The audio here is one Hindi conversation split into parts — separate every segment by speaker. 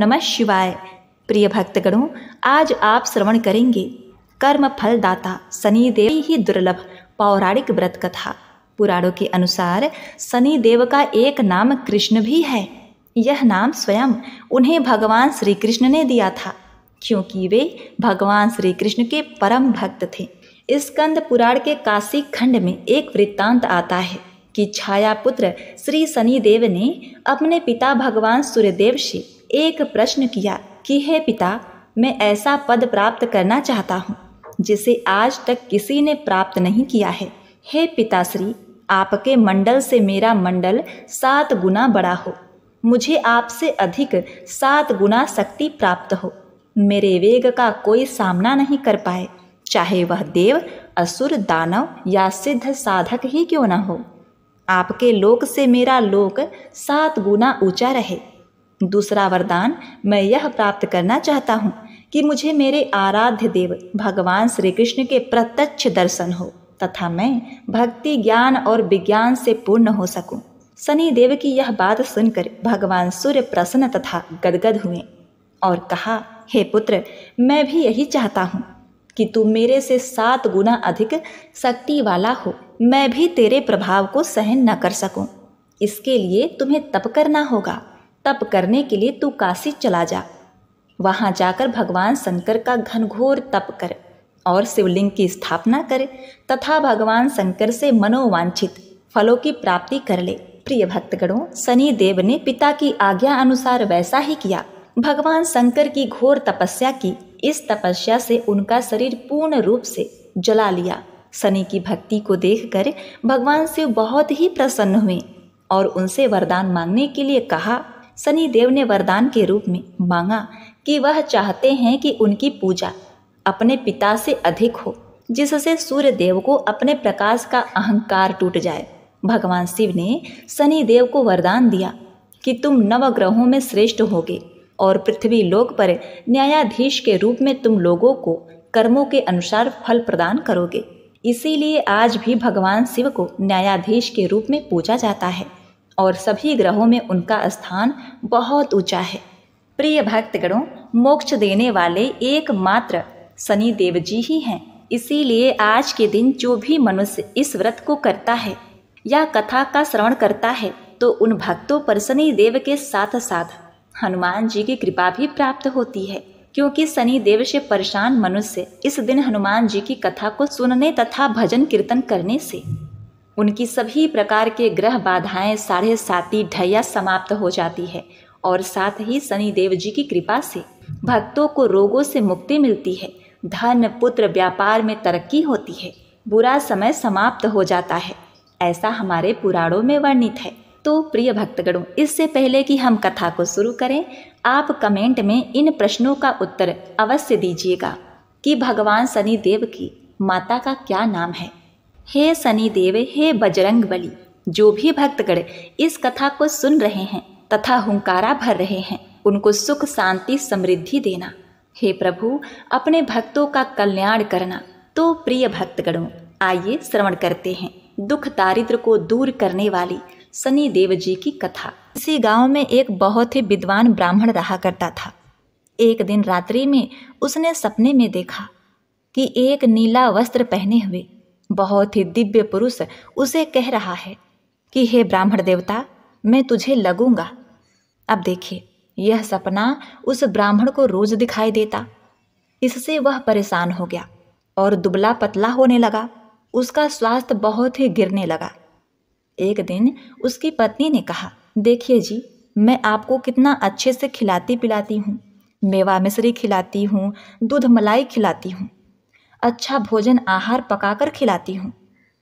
Speaker 1: नमः शिवाय प्रिय भक्तगणों आज आप श्रवण करेंगे कर्म फलदाता शनिदेव ही दुर्लभ पौराणिक व्रत कथा पुराणों के अनुसार शनिदेव का एक नाम कृष्ण भी है यह नाम स्वयं उन्हें भगवान श्री कृष्ण ने दिया था क्योंकि वे भगवान श्री कृष्ण के परम भक्त थे स्कंद पुराण के काशी खंड में एक वृत्तांत आता है कि छाया पुत्र श्री शनिदेव ने अपने पिता भगवान सूर्यदेव से एक प्रश्न किया कि हे पिता मैं ऐसा पद प्राप्त करना चाहता हूँ जिसे आज तक किसी ने प्राप्त नहीं किया है हे पिताश्री आपके मंडल से मेरा मंडल सात गुना बड़ा हो मुझे आपसे अधिक सात गुना शक्ति प्राप्त हो मेरे वेग का कोई सामना नहीं कर पाए चाहे वह देव असुर दानव या सिद्ध साधक ही क्यों न हो आपके लोक से मेरा लोक सात गुना ऊंचा रहे दूसरा वरदान मैं यह प्राप्त करना चाहता हूँ कि मुझे मेरे आराध्य देव भगवान श्री कृष्ण के प्रत्यक्ष दर्शन हो तथा मैं भक्ति ज्ञान और विज्ञान से पूर्ण हो सकूं। सनी देव की यह बात सुनकर भगवान सूर्य प्रसन्न तथा गदगद हुए और कहा हे पुत्र मैं भी यही चाहता हूँ कि तू मेरे से सात गुना अधिक शक्ति वाला हो मैं भी तेरे प्रभाव को सहन न कर सकूं। इसके लिए तुम्हें तप करना होगा तप करने के लिए तू काशी चला जा वहाँ जाकर भगवान शंकर का घनघोर तप कर और शिवलिंग की स्थापना कर तथा भगवान शंकर से मनोवांछित फलों की प्राप्ति कर ले प्रिय भक्तगणों शनि देव ने पिता की आज्ञा अनुसार वैसा ही किया भगवान शंकर की घोर तपस्या की इस तपस्या से उनका शरीर पूर्ण रूप से जला लिया शनि की भक्ति को देखकर भगवान शिव बहुत ही प्रसन्न हुए और उनसे वरदान मांगने के लिए कहा सनी देव ने वरदान के रूप में मांगा कि वह चाहते हैं कि उनकी पूजा अपने पिता से अधिक हो जिससे सूर्य देव को अपने प्रकाश का अहंकार टूट जाए भगवान शिव ने सनी देव को वरदान दिया कि तुम नवग्रहों में श्रेष्ठ होगे और पृथ्वी लोक पर न्यायाधीश के रूप में तुम लोगों को कर्मों के अनुसार फल प्रदान करोगे इसीलिए आज भी भगवान शिव को न्यायाधीश के रूप में पूजा जाता है और सभी ग्रहों में उनका स्थान बहुत ऊंचा है प्रिय भक्तगणों मोक्ष देने वाले एकमात्र शनि देव जी ही हैं इसीलिए आज के दिन जो भी मनुष्य इस व्रत को करता है या कथा का श्रवण करता है तो उन भक्तों पर शनि देव के साथ साथ हनुमान जी की कृपा भी प्राप्त होती है क्योंकि शनि देव से परेशान मनुष्य इस दिन हनुमान जी की कथा को सुनने तथा भजन कीर्तन करने से उनकी सभी प्रकार के ग्रह बाधाएं साढ़े साती ढैया समाप्त हो जाती है और साथ ही शनि देव जी की कृपा से भक्तों को रोगों से मुक्ति मिलती है धन पुत्र व्यापार में तरक्की होती है बुरा समय समाप्त हो जाता है ऐसा हमारे पुराणों में वर्णित है तो प्रिय भक्तगणों इससे पहले कि हम कथा को शुरू करें आप कमेंट में इन प्रश्नों का उत्तर अवश्य दीजिएगा कि भगवान शनि देव की माता का क्या नाम है हे सनी देव हे बजरंग बली जो भी भक्तगण इस कथा को सुन रहे हैं तथा हुंकारा भर रहे हैं उनको सुख शांति समृद्धि देना हे प्रभु अपने भक्तों का कल्याण करना तो प्रिय भक्तगणों आइए श्रवण करते हैं दुख दारिद्र को दूर करने वाली सनी देव जी की कथा इसी गांव में एक बहुत ही विद्वान ब्राह्मण रहा करता था एक दिन रात्रि में उसने सपने में देखा कि एक नीला वस्त्र पहने हुए बहुत ही दिव्य पुरुष उसे कह रहा है कि हे ब्राह्मण देवता मैं तुझे लगूंगा अब देखिए यह सपना उस ब्राह्मण को रोज दिखाई देता इससे वह परेशान हो गया और दुबला पतला होने लगा उसका स्वास्थ्य बहुत ही गिरने लगा एक दिन उसकी पत्नी ने कहा देखिए जी मैं आपको कितना अच्छे से खिलाती पिलाती हूँ मेवा मिश्री खिलाती हूँ दूध मलाई खिलाती हूँ अच्छा भोजन आहार पकाकर खिलाती हूँ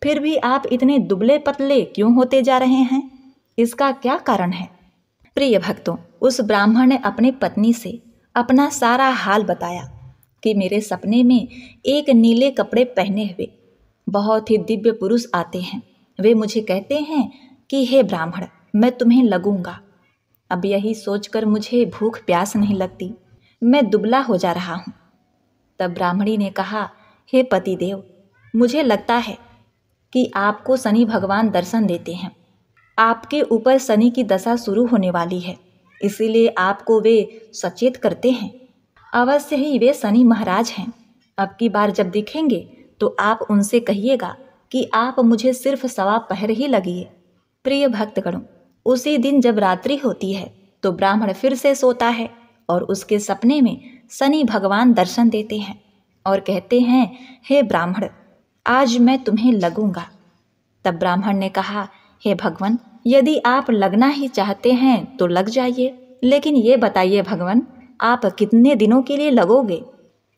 Speaker 1: फिर भी आप इतने दुबले पतले क्यों होते जा रहे हैं इसका क्या कारण है प्रिय भक्तों उस ब्राह्मण ने अपनी पत्नी से अपना सारा हाल बताया कि मेरे सपने में एक नीले कपड़े पहने हुए बहुत ही दिव्य पुरुष आते हैं वे मुझे कहते हैं कि हे ब्राह्मण मैं तुम्हें लगूंगा अब यही सोचकर मुझे भूख प्यास नहीं लगती मैं दुबला हो जा रहा हूँ तब ब्राह्मणी ने कहा हे पतिदेव मुझे लगता है कि आपको शनि भगवान दर्शन देते हैं आपके ऊपर शनि की दशा शुरू होने वाली है इसीलिए आपको वे सचेत करते हैं अवश्य ही वे शनि महाराज हैं अब की बार जब दिखेंगे तो आप उनसे कहिएगा कि आप मुझे सिर्फ सवा पहर ही लगिए प्रिय भक्तगणों उसी दिन जब रात्रि होती है तो ब्राह्मण फिर से सोता है और उसके सपने में शनि भगवान दर्शन देते हैं और कहते हैं हे ब्राह्मण आज मैं तुम्हें लगूंगा तब ब्राह्मण ने कहा हे भगवान यदि आप लगना ही चाहते हैं तो लग जाइए लेकिन ये बताइए भगवान आप कितने दिनों के लिए लगोगे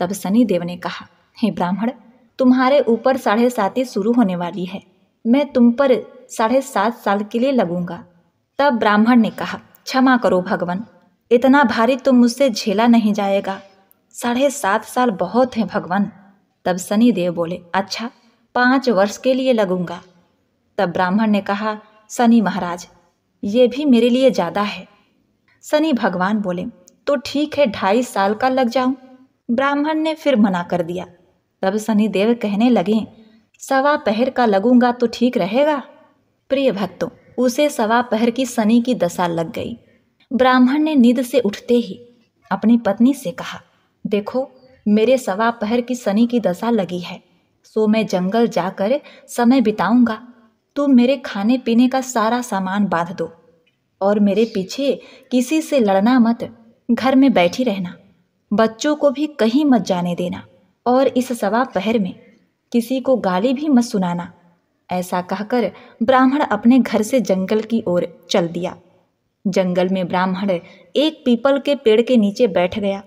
Speaker 1: तब शनिदेव ने कहा हे ब्राह्मण तुम्हारे ऊपर साढ़े साती शुरू होने वाली है मैं तुम पर साढ़े सात साल के लिए लगूंगा तब ब्राह्मण ने कहा क्षमा करो भगवान इतना भारी तुम मुझसे झेला नहीं जाएगा साढ़े सात साल बहुत हैं भगवान तब सनी देव बोले अच्छा पाँच वर्ष के लिए लगूंगा तब ब्राह्मण ने कहा सनी महाराज ये भी मेरे लिए ज़्यादा है सनी भगवान बोले तो ठीक है ढाई साल का लग जाऊं ब्राह्मण ने फिर मना कर दिया तब सनी देव कहने लगे सवा पहर का लगूंगा तो ठीक रहेगा प्रिय भक्तों उसे सवा पहर की सनी की दशा लग गई ब्राह्मण ने नींद से उठते ही अपनी पत्नी से कहा देखो मेरे सवा पहर की सनी की दशा लगी है सो मैं जंगल जाकर समय बिताऊंगा तुम मेरे खाने पीने का सारा सामान बांध दो और मेरे पीछे किसी से लड़ना मत घर में बैठी रहना बच्चों को भी कहीं मत जाने देना और इस सवा पहर में किसी को गाली भी मत सुनाना ऐसा कहकर ब्राह्मण अपने घर से जंगल की ओर चल दिया जंगल में ब्राह्मण एक पीपल के पेड़ के नीचे बैठ गया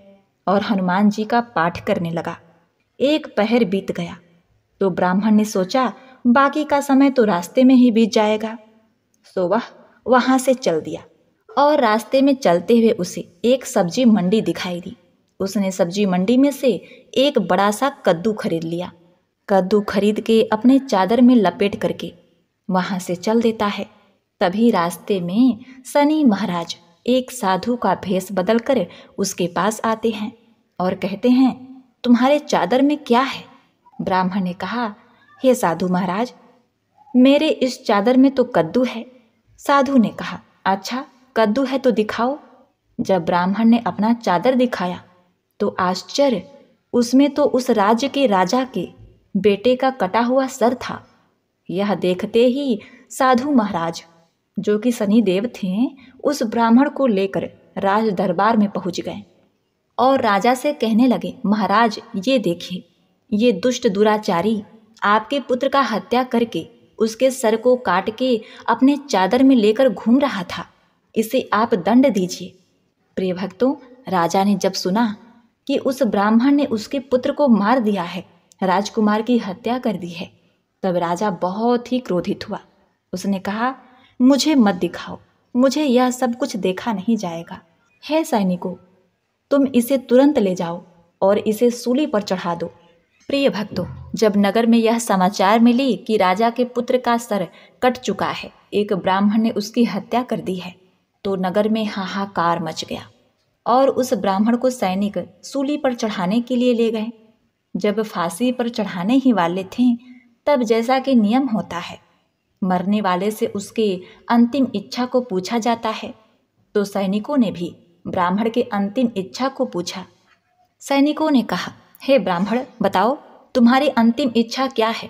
Speaker 1: और हनुमान जी का पाठ करने लगा एक पहर बीत गया तो ब्राह्मण ने सोचा बाकी का समय तो रास्ते में ही बीत जाएगा सो वह वहां से चल दिया और रास्ते में चलते हुए उसे एक सब्जी मंडी दिखाई दी उसने सब्जी मंडी में से एक बड़ा सा कद्दू खरीद लिया कद्दू खरीद के अपने चादर में लपेट करके वहां से चल देता है तभी रास्ते में सनी महाराज एक साधु का भेष बदल कर उसके पास आते हैं और कहते हैं तुम्हारे चादर में क्या है ब्राह्मण ने कहा हे साधु महाराज मेरे इस चादर में तो कद्दू है साधु ने कहा अच्छा कद्दू है तो दिखाओ जब ब्राह्मण ने अपना चादर दिखाया तो आश्चर्य उसमें तो उस राज्य के राजा के बेटे का कटा हुआ सर था यह देखते ही साधु महाराज जो कि सनी देव थे उस ब्राह्मण को लेकर राज दरबार में पहुंच गए और राजा से कहने लगे महाराज ये देखिए ये दुष्ट दुराचारी आपके पुत्र का हत्या करके उसके सर को काट के अपने चादर में लेकर घूम रहा था इसे आप दंड दीजिए प्रिय भक्तों राजा ने जब सुना कि उस ब्राह्मण ने उसके पुत्र को मार दिया है राजकुमार की हत्या कर दी है तब राजा बहुत ही क्रोधित हुआ उसने कहा मुझे मत दिखाओ मुझे यह सब कुछ देखा नहीं जाएगा है सैनिकों तुम इसे तुरंत ले जाओ और इसे सूली पर चढ़ा दो प्रिय भक्तों जब नगर में यह समाचार मिली कि राजा के पुत्र का सर कट चुका है एक ब्राह्मण ने उसकी हत्या कर दी है तो नगर में हाहाकार मच गया और उस ब्राह्मण को सैनिक सूली पर चढ़ाने के लिए ले गए जब फांसी पर चढ़ाने ही वाले थे तब जैसा कि नियम होता है मरने वाले से उसके अंतिम इच्छा को पूछा जाता है तो सैनिकों ने भी ब्राह्मण के अंतिम इच्छा को पूछा सैनिकों ने कहा हे ब्राह्मण बताओ तुम्हारी अंतिम इच्छा क्या है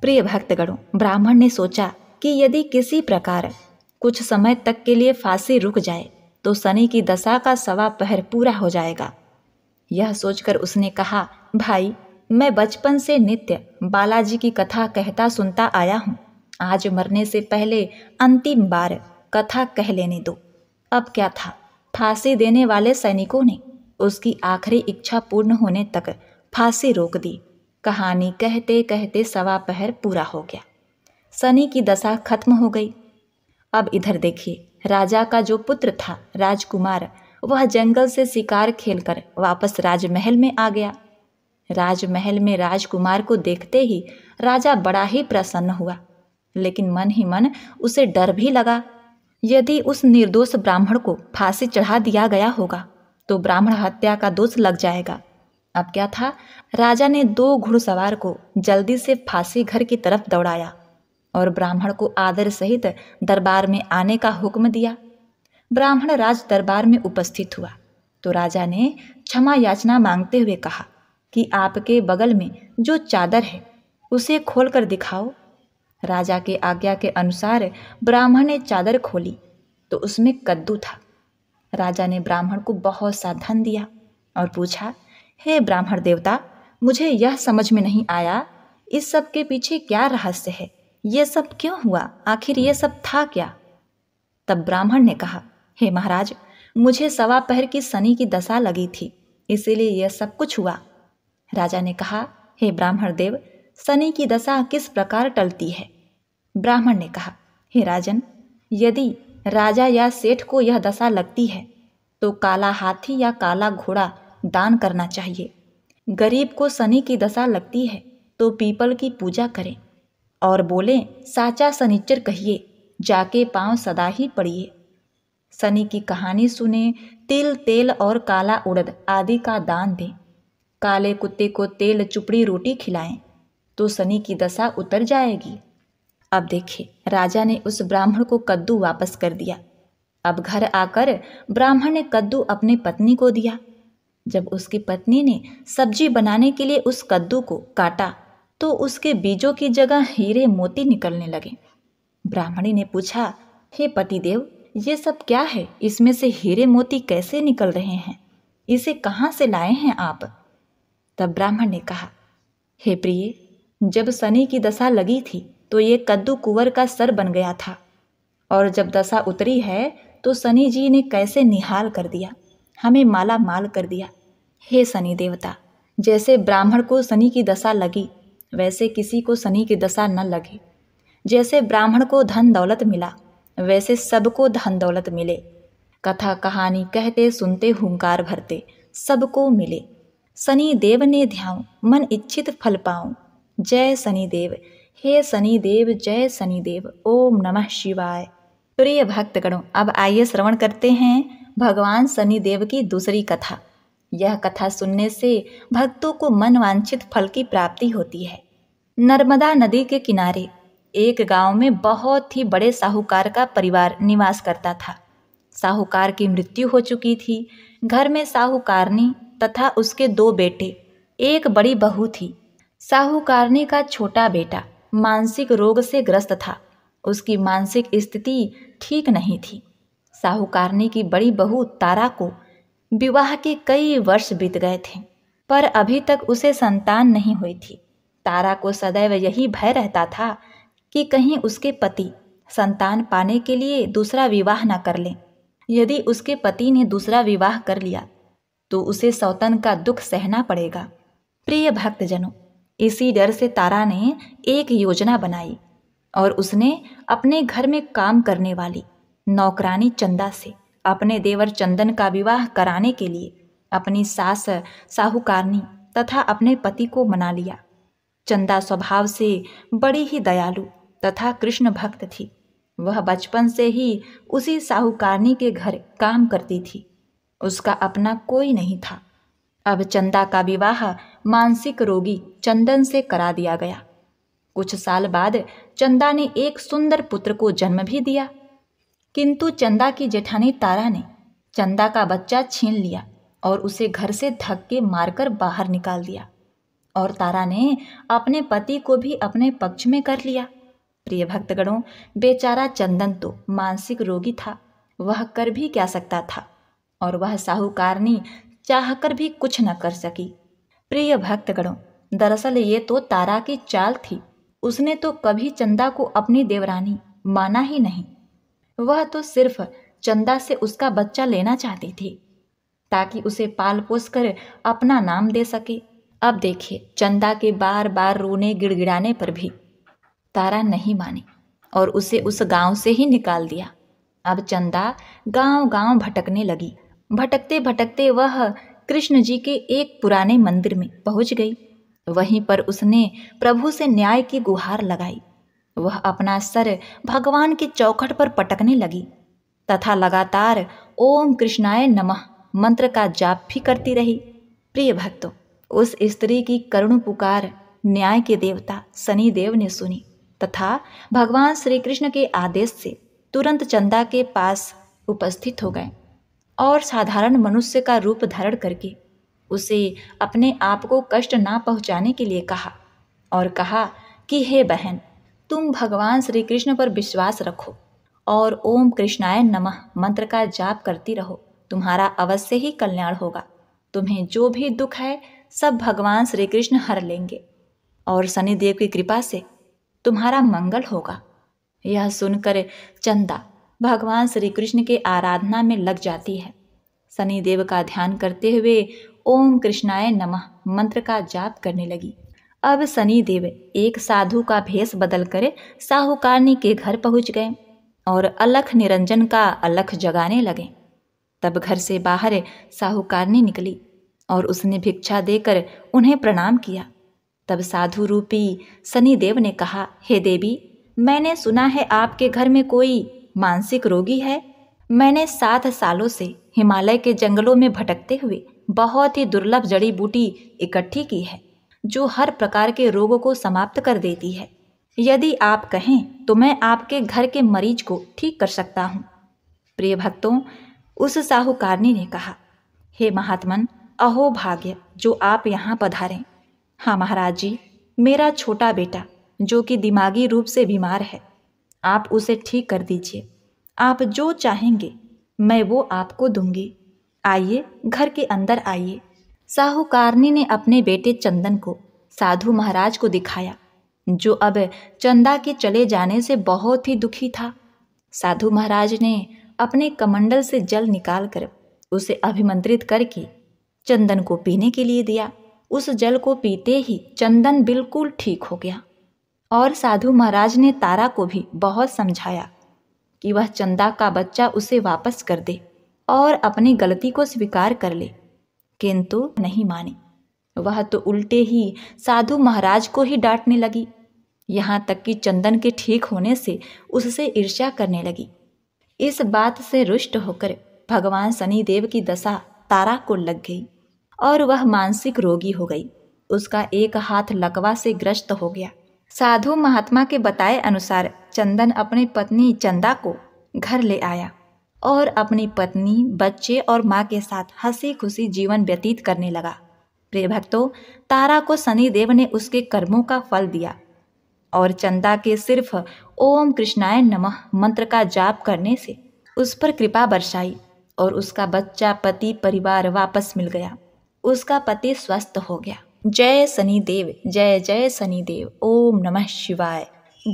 Speaker 1: प्रिय भक्तगणों ब्राह्मण ने सोचा कि यदि किसी प्रकार कुछ समय तक के लिए फांसी रुक जाए तो शनि की दशा का सवा पहर पूरा हो जाएगा यह सोचकर उसने कहा भाई मैं बचपन से नित्य बालाजी की कथा कहता सुनता आया हूँ आज मरने से पहले अंतिम बार कथा कह लेने दो अब क्या था फांसी देने वाले सैनिकों ने उसकी आखिरी इच्छा पूर्ण होने तक फांसी रोक दी कहानी कहते कहते सवा पहर पूरा हो गया सनी की दशा खत्म हो गई अब इधर देखिए राजा का जो पुत्र था राजकुमार वह जंगल से शिकार खेलकर वापस राजमहल में आ गया राजमहल में राजकुमार को देखते ही राजा बड़ा ही प्रसन्न हुआ लेकिन मन ही मन उसे डर भी लगा यदि उस निर्दोष ब्राह्मण को फांसी चढ़ा दिया गया होगा तो ब्राह्मण हत्या का दोष लग जाएगा अब क्या था राजा ने दो घुड़सवार को जल्दी से फांसी घर की तरफ दौड़ाया और ब्राह्मण को आदर सहित दरबार में आने का हुक्म दिया ब्राह्मण राज दरबार में उपस्थित हुआ तो राजा ने क्षमा याचना मांगते हुए कहा कि आपके बगल में जो चादर है उसे खोलकर दिखाओ राजा के आज्ञा के अनुसार ब्राह्मण ने चादर खोली तो उसमें कद्दू था राजा ने ब्राह्मण को बहुत सा धन दिया और पूछा हे hey, ब्राह्मण देवता मुझे यह समझ में नहीं आया इस सब के पीछे क्या रहस्य है ये सब क्यों हुआ आखिर ये सब था क्या तब ब्राह्मण ने कहा हे hey, महाराज मुझे सवा पहर की सनी की दशा लगी थी इसीलिए यह सब कुछ हुआ राजा ने कहा हे hey, ब्राह्मण देव शनि की दशा किस प्रकार टलती है ब्राह्मण ने कहा हे राजन यदि राजा या सेठ को यह दशा लगती है तो काला हाथी या काला घोड़ा दान करना चाहिए गरीब को शनि की दशा लगती है तो पीपल की पूजा करें और बोले साचा शनिचर कहिए जाके पांव सदा ही पड़िए शनि की कहानी सुने तिल तेल और काला उड़द आदि का दान दें काले कुत्ते को तेल चुपड़ी रोटी खिलाएं तो शनि की दशा उतर जाएगी अब देखे राजा ने उस ब्राह्मण को कद्दू वापस कर दिया अब घर आकर ब्राह्मण ने कद्दू अपनी पत्नी को दिया जब उसकी पत्नी ने सब्जी बनाने के लिए उस कद्दू को काटा तो उसके बीजों की जगह हीरे मोती निकलने लगे ब्राह्मणी ने पूछा हे पतिदेव ये सब क्या है इसमें से हीरे मोती कैसे निकल रहे हैं इसे कहाँ से लाए हैं आप तब ब्राह्मण ने कहा हे प्रिय जब शनि की दशा लगी थी तो ये कद्दू कुंवर का सर बन गया था और जब दशा उतरी है तो शनि जी ने कैसे निहाल कर दिया हमें माला माल कर दिया हे सनी देवता जैसे ब्राह्मण को सनी की दशा लगी वैसे किसी को शनि की दशा न लगे जैसे ब्राह्मण को धन दौलत मिला वैसे सबको धन दौलत मिले कथा कहानी कहते सुनते हुंकार भरते सबको मिले शनि देव ने ध्याऊं मन इच्छित फल पाऊं जय शनिदेव हे शनिदेव जय शनिदेव ओम नमः शिवाय प्रिय भक्तगणों अब आइए श्रवण करते हैं भगवान शनिदेव की दूसरी कथा यह कथा सुनने से भक्तों को मनवांछित फल की प्राप्ति होती है नर्मदा नदी के किनारे एक गांव में बहुत ही बड़े साहूकार का परिवार निवास करता था साहूकार की मृत्यु हो चुकी थी घर में साहूकारनी तथा उसके दो बेटे एक बड़ी बहू थी साहूकारनी का छोटा बेटा मानसिक रोग से ग्रस्त था उसकी मानसिक स्थिति ठीक नहीं थी साहूकारनी की बड़ी बहू तारा को विवाह के कई वर्ष बीत गए थे पर अभी तक उसे संतान नहीं हुई थी तारा को सदैव यही भय रहता था कि कहीं उसके पति संतान पाने के लिए दूसरा विवाह न कर लें यदि उसके पति ने दूसरा विवाह कर लिया तो उसे सौतन का दुख सहना पड़ेगा प्रिय भक्तजनों इसी डर से तारा ने एक योजना बनाई और उसने अपने घर में काम करने वाली नौकरानी चंदा से अपने देवर चंदन का विवाह कराने के लिए अपनी सास साहूकारनी तथा अपने पति को मना लिया चंदा स्वभाव से बड़ी ही दयालु तथा कृष्ण भक्त थी वह बचपन से ही उसी साहूकारनी के घर काम करती थी उसका अपना कोई नहीं था अब चंदा का विवाह मानसिक रोगी चंदन से करा दिया गया कुछ साल बाद चंदा ने एक सुंदर पुत्र को जन्म भी दिया किंतु चंदा की जेठानी तारा ने चंदा का बच्चा छीन लिया और उसे घर से धक्के मारकर बाहर निकाल दिया और तारा ने अपने पति को भी अपने पक्ष में कर लिया प्रिय भक्तगणों बेचारा चंदन तो मानसिक रोगी था वह कर भी क्या सकता था और वह साहूकारनी चाहकर भी कुछ न कर सकी प्रिय भक्तगणों दरअसल ये तो तारा की चाल थी उसने तो कभी चंदा को अपनी देवरानी माना ही नहीं वह तो सिर्फ चंदा से उसका बच्चा लेना चाहती थी ताकि उसे पाल पोस कर अपना नाम दे सके अब देखिए चंदा के बार बार रोने गिड़गिड़ाने पर भी तारा नहीं मानी और उसे उस गांव से ही निकाल दिया अब चंदा गांव गांव भटकने लगी भटकते भटकते वह कृष्ण जी के एक पुराने मंदिर में पहुंच गई वहीं पर उसने प्रभु से न्याय की गुहार लगाई वह अपना सर भगवान के चौखट पर पटकने लगी तथा लगातार ओम कृष्णाय नमः मंत्र का जाप भी करती रही प्रिय भक्तों उस स्त्री की करुण पुकार न्याय के देवता सनी देव ने सुनी तथा भगवान श्री कृष्ण के आदेश से तुरंत चंदा के पास उपस्थित हो गए और साधारण मनुष्य का रूप धारण करके उसे अपने आप को कष्ट ना पहुँचाने के लिए कहा और कहा कि हे बहन तुम भगवान श्री कृष्ण पर विश्वास रखो और ओम कृष्णाय नमः मंत्र का जाप करती रहो तुम्हारा अवश्य ही कल्याण होगा तुम्हें जो भी दुख है सब भगवान श्री कृष्ण हर लेंगे और शनिदेव की कृपा से तुम्हारा मंगल होगा यह सुनकर चंदा भगवान श्री कृष्ण के आराधना में लग जाती है शनिदेव का ध्यान करते हुए ओम कृष्णाय नमः मंत्र का जाप करने लगी अब शनिदेव एक साधु का भेष बदल कर साहूकारनी के घर पहुंच गए और अलख निरंजन का अलख जगाने लगे तब घर से बाहर साहूकारनी निकली और उसने भिक्षा देकर उन्हें प्रणाम किया तब साधु रूपी शनिदेव ने कहा हे देवी मैंने सुना है आपके घर में कोई मानसिक रोगी है मैंने सात सालों से हिमालय के जंगलों में भटकते हुए बहुत ही दुर्लभ जड़ी बूटी इकट्ठी की है जो हर प्रकार के रोगों को समाप्त कर देती है यदि आप कहें तो मैं आपके घर के मरीज को ठीक कर सकता हूँ प्रिय भक्तों उस साहूकारनी ने कहा हे महात्मन अहो भाग्य जो आप यहाँ पधारें हाँ महाराज जी मेरा छोटा बेटा जो कि दिमागी रूप से बीमार है आप उसे ठीक कर दीजिए आप जो चाहेंगे मैं वो आपको दूंगी आइए घर के अंदर आइए साहूकारनी ने अपने बेटे चंदन को साधु महाराज को दिखाया जो अब चंदा के चले जाने से बहुत ही दुखी था साधु महाराज ने अपने कमंडल से जल निकाल कर उसे अभिमंत्रित करके चंदन को पीने के लिए दिया उस जल को पीते ही चंदन बिल्कुल ठीक हो गया और साधु महाराज ने तारा को भी बहुत समझाया कि वह चंदा का बच्चा उसे वापस कर दे और अपनी गलती को स्वीकार कर ले किंतु नहीं मानी वह तो उल्टे ही साधु महाराज को ही डांटने लगी यहाँ तक कि चंदन के ठीक होने से उससे ईर्ष्या करने लगी इस बात से रुष्ट होकर भगवान शनिदेव की दशा तारा को लग गई और वह मानसिक रोगी हो गई उसका एक हाथ लकवा से ग्रस्त हो गया साधु महात्मा के बताए अनुसार चंदन अपनी पत्नी चंदा को घर ले आया और अपनी पत्नी बच्चे और माँ के साथ हंसी खुशी जीवन व्यतीत करने लगा प्रिय भक्तों तारा को शनिदेव ने उसके कर्मों का फल दिया और चंदा के सिर्फ ओम कृष्णाय नमः मंत्र का जाप करने से उस पर कृपा बरसाई और उसका बच्चा पति परिवार वापस मिल गया उसका पति स्वस्थ हो गया जय शनिदेव जय जय शनिदेव ओम नमः शिवाय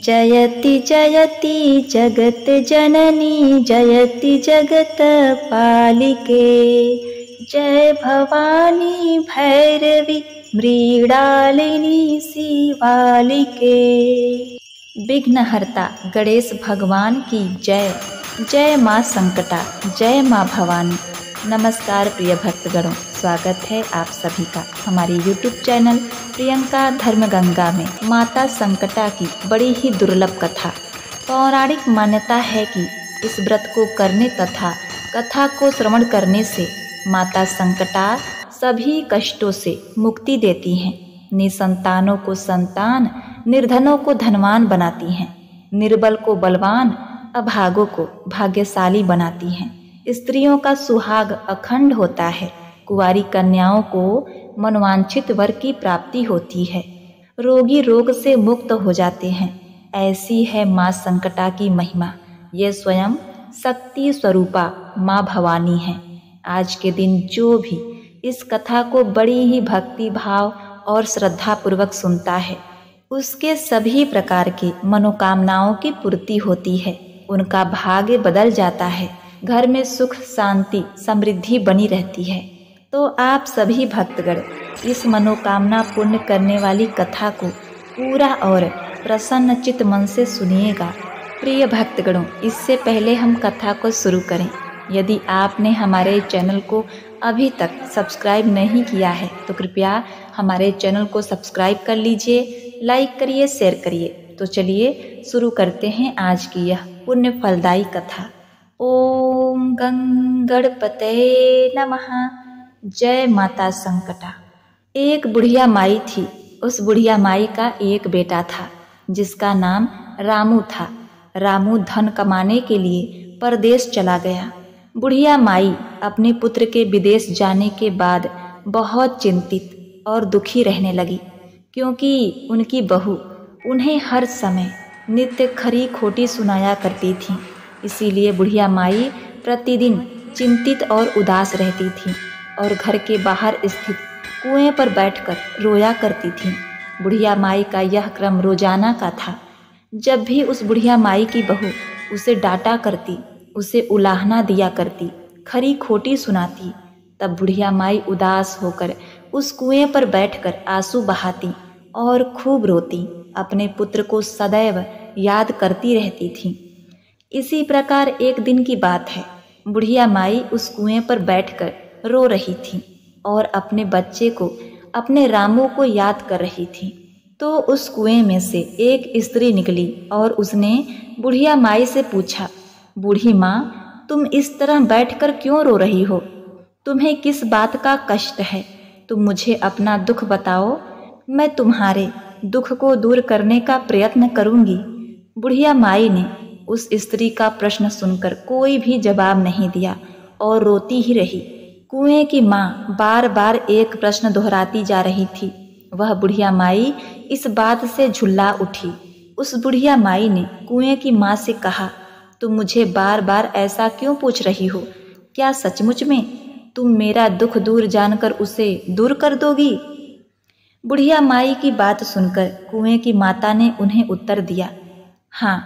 Speaker 1: जयति जयति जगत जननी जयति जगत पालिके जय भवानी भैरवी मृणालिनी शिवालिके विघ्नहर्ता गणेश भगवान की जय जय माँ संकटा जय माँ भवानी नमस्कार प्रिय भक्तगणों स्वागत है आप सभी का हमारे YouTube चैनल प्रियंका धर्मगंगा में माता संकटा की बड़ी ही दुर्लभ कथा पौराणिक मान्यता है कि इस व्रत को करने तथा कथा को श्रवण करने से माता संकटा सभी कष्टों से मुक्ति देती हैं निसंतानों को संतान निर्धनों को धनवान बनाती हैं निर्बल को बलवान अभागों को भाग्यशाली बनाती हैं स्त्रियों का सुहाग अखंड होता है कुंवारी कन्याओं को मनवांछित वर की प्राप्ति होती है रोगी रोग से मुक्त हो जाते हैं ऐसी है माँ संकटा की महिमा ये स्वयं शक्ति स्वरूपा माँ भवानी है आज के दिन जो भी इस कथा को बड़ी ही भक्ति भाव और श्रद्धा पूर्वक सुनता है उसके सभी प्रकार की मनोकामनाओं की पूर्ति होती है उनका भाग्य बदल जाता है घर में सुख शांति समृद्धि बनी रहती है तो आप सभी भक्तगण इस मनोकामना पूर्ण करने वाली कथा को पूरा और प्रसन्न चित्त मन से सुनिएगा प्रिय भक्तगणों इससे पहले हम कथा को शुरू करें यदि आपने हमारे चैनल को अभी तक सब्सक्राइब नहीं किया है तो कृपया हमारे चैनल को सब्सक्राइब कर लीजिए लाइक करिए शेयर करिए तो चलिए शुरू करते हैं आज की यह पुण्य फलदायी कथा ओ गंगणपते नमः जय माता संकटा एक बुढ़िया माई थी उस बुढ़िया माई का एक बेटा था जिसका नाम रामू था रामू धन कमाने के लिए परदेश चला गया बुढ़िया माई अपने पुत्र के विदेश जाने के बाद बहुत चिंतित और दुखी रहने लगी क्योंकि उनकी बहू उन्हें हर समय नित्य खरी खोटी सुनाया करती थी इसीलिए बुढ़िया माई प्रतिदिन चिंतित और उदास रहती थी और घर के बाहर स्थित कुएं पर बैठकर रोया करती थी बुढ़िया माई का यह क्रम रोजाना का था जब भी उस बुढ़िया माई की बहू उसे डांटा करती उसे उलाहना दिया करती खरी खोटी सुनाती तब बुढ़िया माई उदास होकर उस कुएं पर बैठकर आंसू बहाती और खूब रोती अपने पुत्र को सदैव याद करती रहती थी इसी प्रकार एक दिन की बात है बुढ़िया माई उस कुएं पर बैठकर रो रही थी और अपने बच्चे को अपने रामू को याद कर रही थी तो उस कुएं में से एक स्त्री निकली और उसने बुढ़िया माई से पूछा बूढ़ी माँ तुम इस तरह बैठकर क्यों रो रही हो तुम्हें किस बात का कष्ट है तुम मुझे अपना दुख बताओ मैं तुम्हारे दुख को दूर करने का प्रयत्न करूंगी बुढ़िया माई ने उस स्त्री का प्रश्न सुनकर कोई भी जवाब नहीं दिया और रोती ही रही कुएं की माँ बार बार एक प्रश्न दोहराती जा रही थी वह बुढ़िया माई इस बात से झुल्ला उठी उस बुढ़िया माई ने कुएं की माँ से कहा तुम मुझे बार बार ऐसा क्यों पूछ रही हो क्या सचमुच में तुम मेरा दुख दूर जानकर उसे दूर कर दोगी बुढ़िया माई की बात सुनकर कुएं की माता ने उन्हें उत्तर दिया हाँ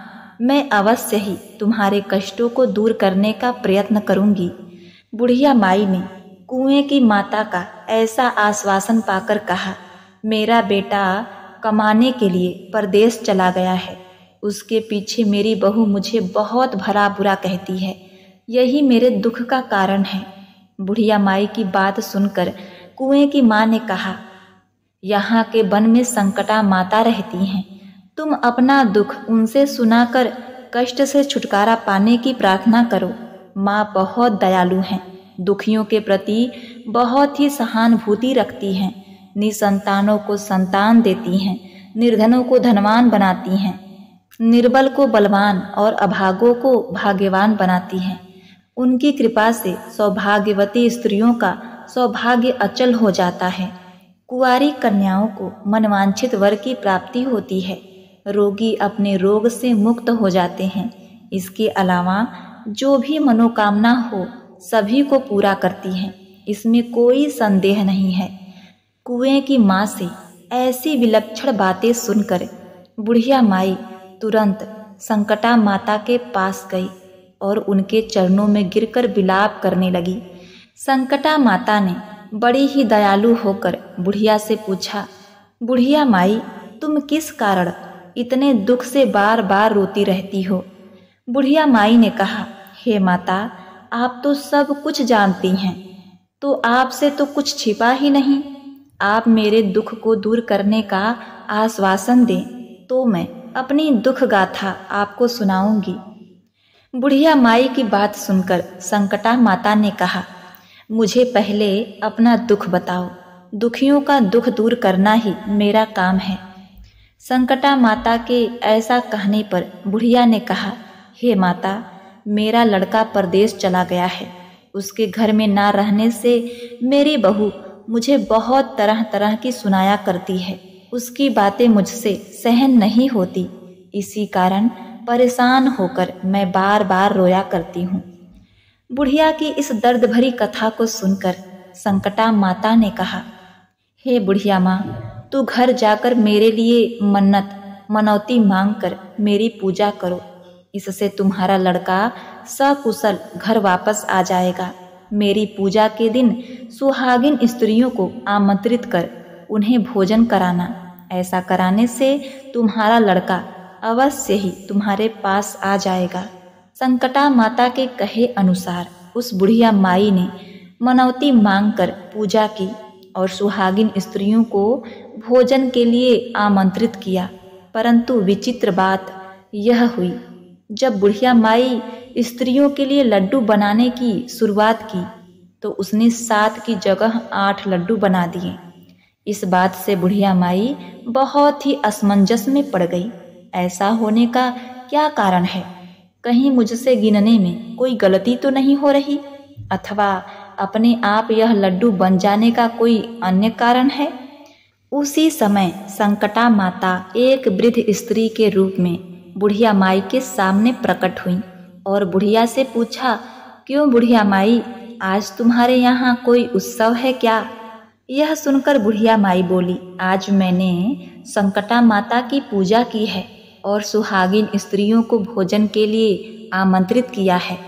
Speaker 1: मैं अवश्य ही तुम्हारे कष्टों को दूर करने का प्रयत्न करूंगी बुढ़िया माई ने कुएं की माता का ऐसा आश्वासन पाकर कहा मेरा बेटा कमाने के लिए परदेश चला गया है उसके पीछे मेरी बहू मुझे बहुत भरा बुरा कहती है यही मेरे दुख का कारण है बुढ़िया माई की बात सुनकर कुएं की माँ ने कहा यहाँ के वन में संकटा माता रहती हैं तुम अपना दुख उनसे सुनाकर कष्ट से छुटकारा पाने की प्रार्थना करो माँ बहुत दयालु हैं दुखियों के प्रति बहुत ही सहानुभूति रखती हैं निसंतानों को संतान देती हैं निर्धनों को धनवान बनाती हैं निर्बल को बलवान और अभागों को भाग्यवान बनाती हैं उनकी कृपा से सौभाग्यवती स्त्रियों का सौभाग्य अचल हो जाता है कुआरी कन्याओं को मनवांछित वर की प्राप्ति होती है रोगी अपने रोग से मुक्त हो जाते हैं इसके अलावा जो भी मनोकामना हो सभी को पूरा करती है इसमें कोई संदेह नहीं है कुएं की माँ से ऐसी विलक्षण बातें सुनकर बुढ़िया माई तुरंत संकटा माता के पास गई और उनके चरणों में गिरकर विलाप करने लगी संकटा माता ने बड़ी ही दयालु होकर बुढ़िया से पूछा बुढ़िया माई तुम किस कारण इतने दुख से बार बार रोती रहती हो बुढ़िया माई ने कहा हे माता आप तो सब कुछ जानती हैं तो आपसे तो कुछ छिपा ही नहीं आप मेरे दुख को दूर करने का आश्वासन दें तो मैं अपनी दुख गाथा आपको सुनाऊंगी बुढ़िया माई की बात सुनकर संकटा माता ने कहा मुझे पहले अपना दुख बताओ दुखियों का दुख दूर करना ही मेरा काम है संकटा माता के ऐसा कहने पर बुढ़िया ने कहा हे माता मेरा लड़का परदेश चला गया है उसके घर में ना रहने से मेरी बहू मुझे बहुत तरह तरह की सुनाया करती है उसकी बातें मुझसे सहन नहीं होती इसी कारण परेशान होकर मैं बार बार रोया करती हूँ बुढ़िया की इस दर्द भरी कथा को सुनकर संकटा माता ने कहा हे बुढ़िया माँ तू घर जाकर मेरे लिए मन्नत मनौती मांग कर मेरी पूजा करो इससे तुम्हारा लड़का सकुशल घर वापस आ जाएगा मेरी पूजा के दिन सुहागिन स्त्रियों को आमंत्रित कर उन्हें भोजन कराना ऐसा कराने से तुम्हारा लड़का अवश्य ही तुम्हारे पास आ जाएगा संकटा माता के कहे अनुसार उस बुढ़िया माई ने मनौती मांग कर पूजा की और सुहागिन स्त्रियों को भोजन के लिए आमंत्रित किया परंतु विचित्र बात यह हुई जब बुढ़िया माई स्त्रियों के लिए लड्डू बनाने की शुरुआत की तो उसने सात की जगह आठ लड्डू बना दिए इस बात से बुढ़िया माई बहुत ही असमंजस में पड़ गई ऐसा होने का क्या कारण है कहीं मुझसे गिनने में कोई गलती तो नहीं हो रही अथवा अपने आप यह लड्डू बन जाने का कोई अन्य कारण है उसी समय संकटा माता एक वृद्ध स्त्री के रूप में बुढ़िया माई के सामने प्रकट हुई और बुढ़िया से पूछा क्यों बुढ़िया माई आज तुम्हारे यहाँ कोई उत्सव है क्या यह सुनकर बुढ़िया माई बोली आज मैंने संकटा माता की पूजा की है और सुहागिन स्त्रियों को भोजन के लिए आमंत्रित किया है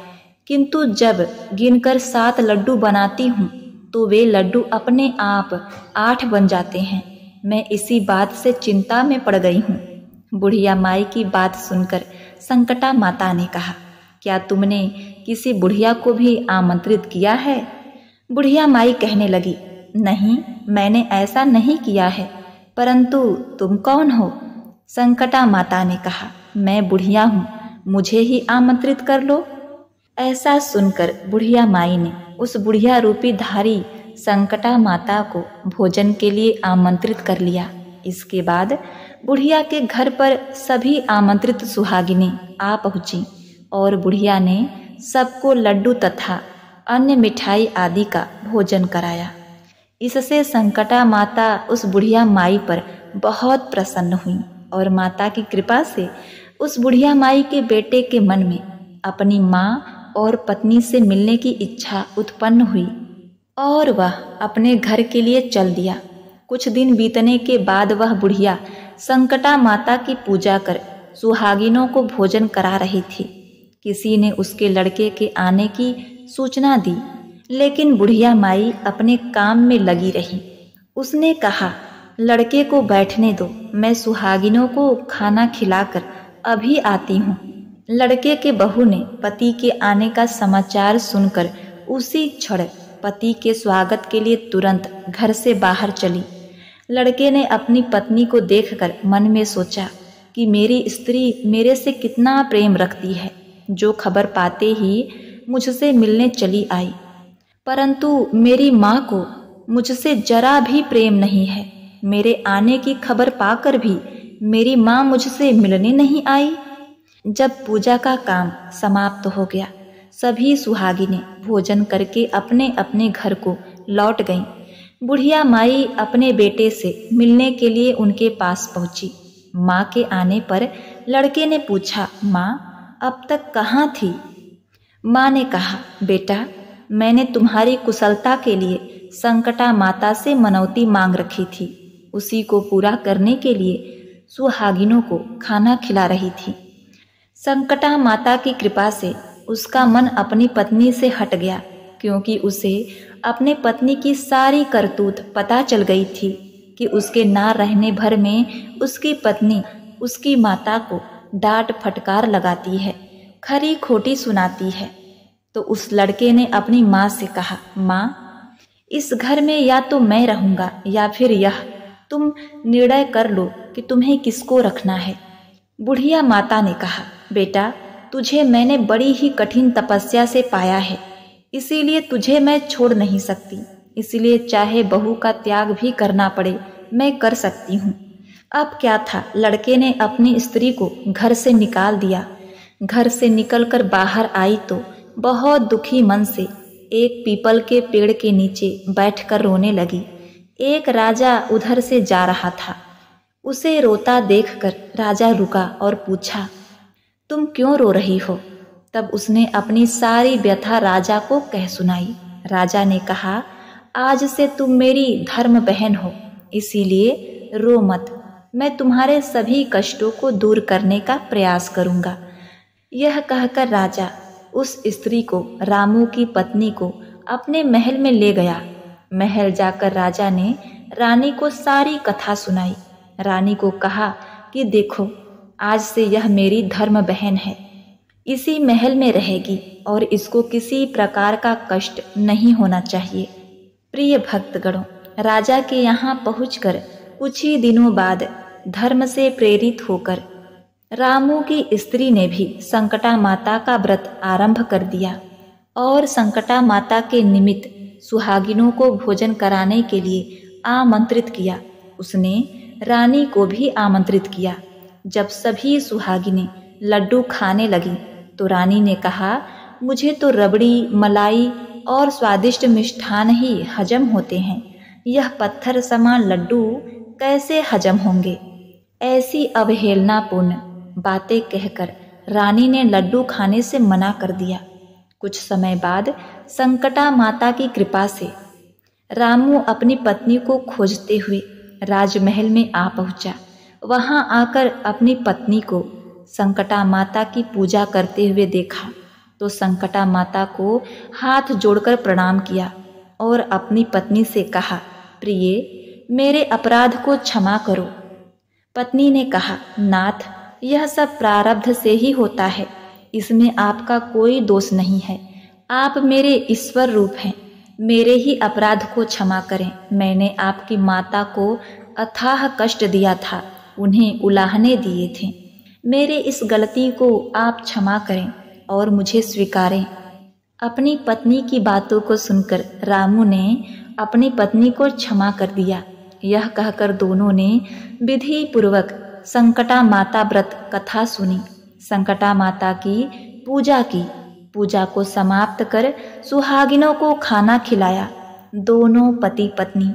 Speaker 1: किंतु जब गिनकर सात लड्डू बनाती हूँ तो वे लड्डू अपने आप आठ बन जाते हैं मैं इसी बात से चिंता में पड़ गई हूँ बुढ़िया माई की बात सुनकर संकटा माता ने कहा क्या तुमने किसी बुढ़िया को भी आमंत्रित किया है बुढ़िया माई कहने लगी नहीं मैंने ऐसा नहीं किया है परंतु तुम कौन हो संकटा माता ने कहा मैं बुढ़िया हूँ मुझे ही आमंत्रित कर लो ऐसा सुनकर बुढ़िया माई ने उस बुढ़िया रूपी धारी संकटा माता को भोजन के लिए आमंत्रित कर लिया इसके बाद बुढ़िया के घर पर सभी आमंत्रित सुहागिने आ पहुँची और बुढ़िया ने सबको लड्डू तथा अन्य मिठाई आदि का भोजन कराया इससे संकटा माता उस बुढ़िया माई पर बहुत प्रसन्न हुई और माता की कृपा से उस बुढ़िया माई के बेटे के मन में अपनी माँ और पत्नी से मिलने की इच्छा उत्पन्न हुई और वह अपने घर के लिए चल दिया कुछ दिन बीतने के बाद वह बुढ़िया संकटा माता की पूजा कर सुहागिनों को भोजन करा रही थी किसी ने उसके लड़के के आने की सूचना दी लेकिन बुढ़िया माई अपने काम में लगी रही उसने कहा लड़के को बैठने दो मैं सुहागिनों को खाना खिलाकर अभी आती हूँ लड़के के बहू ने पति के आने का समाचार सुनकर उसी क्षण पति के स्वागत के लिए तुरंत घर से बाहर चली लड़के ने अपनी पत्नी को देखकर मन में सोचा कि मेरी स्त्री मेरे से कितना प्रेम रखती है जो खबर पाते ही मुझसे मिलने चली आई परंतु मेरी माँ को मुझसे जरा भी प्रेम नहीं है मेरे आने की खबर पाकर भी मेरी माँ मुझसे मिलने नहीं आई जब पूजा का काम समाप्त हो गया सभी सुहागिने भोजन करके अपने अपने घर को लौट गईं बुढ़िया माई अपने बेटे से मिलने के लिए उनके पास पहुंची माँ के आने पर लड़के ने पूछा माँ अब तक कहाँ थी माँ ने कहा बेटा मैंने तुम्हारी कुशलता के लिए संकटा माता से मनौती मांग रखी थी उसी को पूरा करने के लिए सुहागिनों को खाना खिला रही थी संकटा माता की कृपा से उसका मन अपनी पत्नी से हट गया क्योंकि उसे अपने पत्नी की सारी करतूत पता चल गई थी कि उसके ना रहने भर में उसकी पत्नी उसकी माता को डांट फटकार लगाती है खरी खोटी सुनाती है तो उस लड़के ने अपनी माँ से कहा माँ इस घर में या तो मैं रहूँगा या फिर यह तुम निर्णय कर लो कि तुम्हें किसको रखना है बुढ़िया माता ने कहा बेटा तुझे मैंने बड़ी ही कठिन तपस्या से पाया है इसीलिए तुझे मैं छोड़ नहीं सकती इसलिए चाहे बहू का त्याग भी करना पड़े मैं कर सकती हूँ अब क्या था लड़के ने अपनी स्त्री को घर से निकाल दिया घर से निकलकर बाहर आई तो बहुत दुखी मन से एक पीपल के पेड़ के नीचे बैठकर रोने लगी एक राजा उधर से जा रहा था उसे रोता देखकर राजा रुका और पूछा तुम क्यों रो रही हो तब उसने अपनी सारी व्यथा राजा को कह सुनाई राजा ने कहा आज से तुम मेरी धर्म बहन हो इसीलिए रो मत मैं तुम्हारे सभी कष्टों को दूर करने का प्रयास करूंगा यह कहकर राजा उस स्त्री को रामू की पत्नी को अपने महल में ले गया महल जाकर राजा ने रानी को सारी कथा सुनाई रानी को कहा कि देखो आज से यह मेरी धर्म बहन है इसी महल में रहेगी और इसको किसी प्रकार का कष्ट नहीं होना चाहिए प्रिय भक्तगणों राजा के यहाँ पहुंचकर कुछ ही दिनों बाद धर्म से प्रेरित होकर रामू की स्त्री ने भी संकटा माता का व्रत आरंभ कर दिया और संकटा माता के निमित्त सुहागिनों को भोजन कराने के लिए आमंत्रित किया उसने रानी को भी आमंत्रित किया जब सभी सुहागिनें लड्डू खाने लगी तो रानी ने कहा मुझे तो रबड़ी मलाई और स्वादिष्ट मिष्ठान ही हजम होते हैं यह पत्थर समान लड्डू कैसे हजम होंगे ऐसी अवहेलनापूर्ण बातें कहकर रानी ने लड्डू खाने से मना कर दिया कुछ समय बाद संकटा माता की कृपा से रामू अपनी पत्नी को खोजते हुए राजमहल में आ पहुंचा वहां आकर अपनी पत्नी को संकटा माता की पूजा करते हुए देखा तो संकटा माता को हाथ जोड़कर प्रणाम किया और अपनी पत्नी से कहा प्रिय मेरे अपराध को क्षमा करो पत्नी ने कहा नाथ यह सब प्रारब्ध से ही होता है इसमें आपका कोई दोष नहीं है आप मेरे ईश्वर रूप हैं मेरे ही अपराध को क्षमा करें मैंने आपकी माता को अथाह कष्ट दिया था उन्हें उलाहने दिए थे मेरे इस गलती को आप क्षमा करें और मुझे स्वीकारें अपनी पत्नी की बातों को सुनकर रामू ने अपनी पत्नी को क्षमा कर दिया यह कहकर दोनों ने विधि पूर्वक संकटा माता व्रत कथा सुनी संकटा माता की पूजा की पूजा को समाप्त कर सुहागिनों को खाना खिलाया दोनों पति पत्नी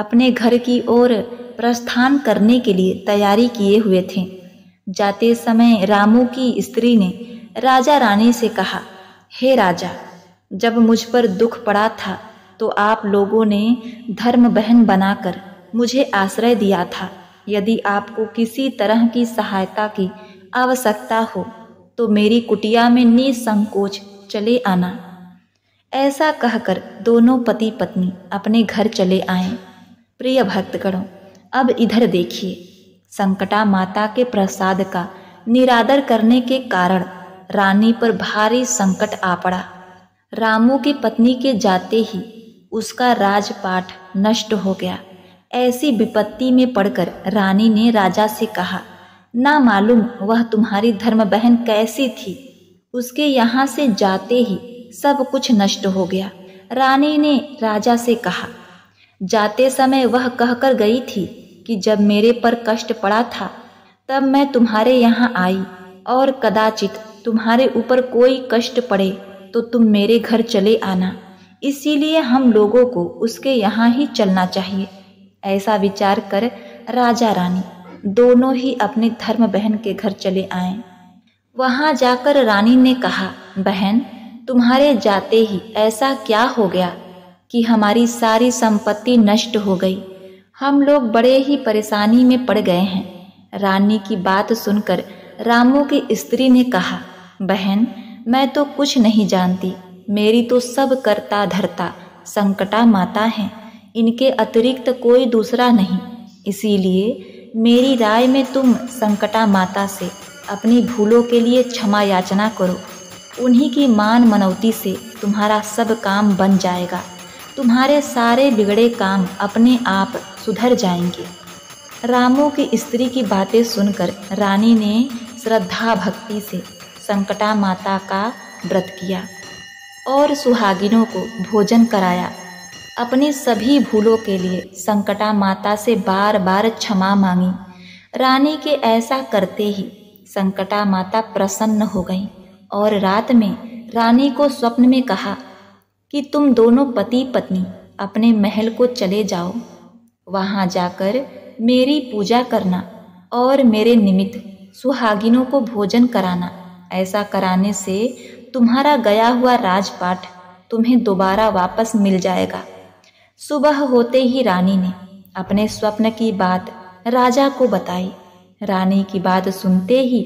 Speaker 1: अपने घर की ओर प्रस्थान करने के लिए तैयारी किए हुए थे जाते समय रामू की स्त्री ने राजा रानी से कहा हे राजा जब मुझ पर दुख पड़ा था तो आप लोगों ने धर्म बहन बनाकर मुझे आश्रय दिया था यदि आपको किसी तरह की सहायता की आवश्यकता हो तो मेरी कुटिया में निसंकोच चले आना ऐसा कहकर दोनों पति पत्नी अपने घर चले आए प्रिय भक्तगणों अब इधर देखिए संकटा माता के प्रसाद का निरादर करने के कारण रानी पर भारी संकट आ पड़ा रामू की पत्नी के जाते ही उसका राजपाठ नष्ट हो गया ऐसी विपत्ति में पड़कर रानी ने राजा से कहा ना मालूम वह तुम्हारी धर्म बहन कैसी थी उसके यहाँ से जाते ही सब कुछ नष्ट हो गया रानी ने राजा से कहा जाते समय वह कहकर गई थी कि जब मेरे पर कष्ट पड़ा था तब मैं तुम्हारे यहाँ आई और कदाचित तुम्हारे ऊपर कोई कष्ट पड़े तो तुम मेरे घर चले आना इसीलिए हम लोगों को उसके यहाँ ही चलना चाहिए ऐसा विचार कर राजा रानी दोनों ही अपनी धर्म बहन के घर चले आए वहां जाकर रानी ने कहा बहन तुम्हारे जाते ही ऐसा क्या हो गया कि हमारी सारी संपत्ति नष्ट हो गई हम लोग बड़े ही परेशानी में पड़ गए हैं रानी की बात सुनकर रामू की स्त्री ने कहा बहन मैं तो कुछ नहीं जानती मेरी तो सब करता धरता संकटा माता है इनके अतिरिक्त कोई दूसरा नहीं इसीलिए मेरी राय में तुम संकटा माता से अपनी भूलों के लिए क्षमा याचना करो उन्हीं की मान मनौती से तुम्हारा सब काम बन जाएगा तुम्हारे सारे बिगड़े काम अपने आप सुधर जाएंगे रामू की स्त्री की बातें सुनकर रानी ने श्रद्धा भक्ति से संकटा माता का व्रत किया और सुहागिनों को भोजन कराया अपने सभी भूलों के लिए संकटा माता से बार बार क्षमा मांगी रानी के ऐसा करते ही संकटा माता प्रसन्न हो गई और रात में रानी को स्वप्न में कहा कि तुम दोनों पति पत्नी अपने महल को चले जाओ वहाँ जाकर मेरी पूजा करना और मेरे निमित्त सुहागिनों को भोजन कराना ऐसा कराने से तुम्हारा गया हुआ राजपाट तुम्हें दोबारा वापस मिल जाएगा सुबह होते ही रानी ने अपने स्वप्न की बात राजा को बताई रानी की बात सुनते ही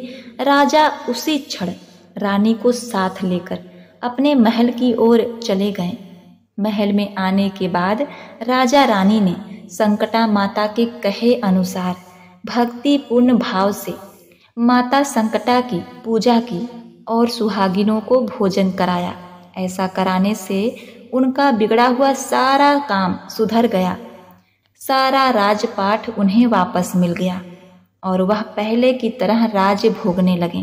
Speaker 1: राजा उसी क्षण रानी को साथ लेकर अपने महल की ओर चले गए महल में आने के बाद राजा रानी ने संकटा माता के कहे अनुसार भक्तिपूर्ण भाव से माता संकटा की पूजा की और सुहागिनों को भोजन कराया ऐसा कराने से उनका बिगड़ा हुआ सारा काम सुधर गया सारा राजपाठ उन्हें वापस मिल गया और वह पहले की तरह राज भोगने लगे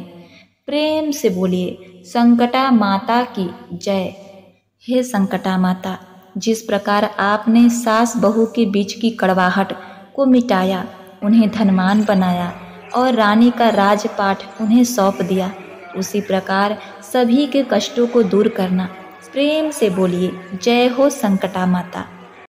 Speaker 1: प्रेम से बोलिए संकटा माता की जय हे संकटा माता जिस प्रकार आपने सास बहू के बीच की कड़वाहट को मिटाया उन्हें धनमान बनाया और रानी का राजपाठ उन्हें सौंप दिया उसी प्रकार सभी के कष्टों को दूर करना प्रेम से बोलिए जय हो संकटा माता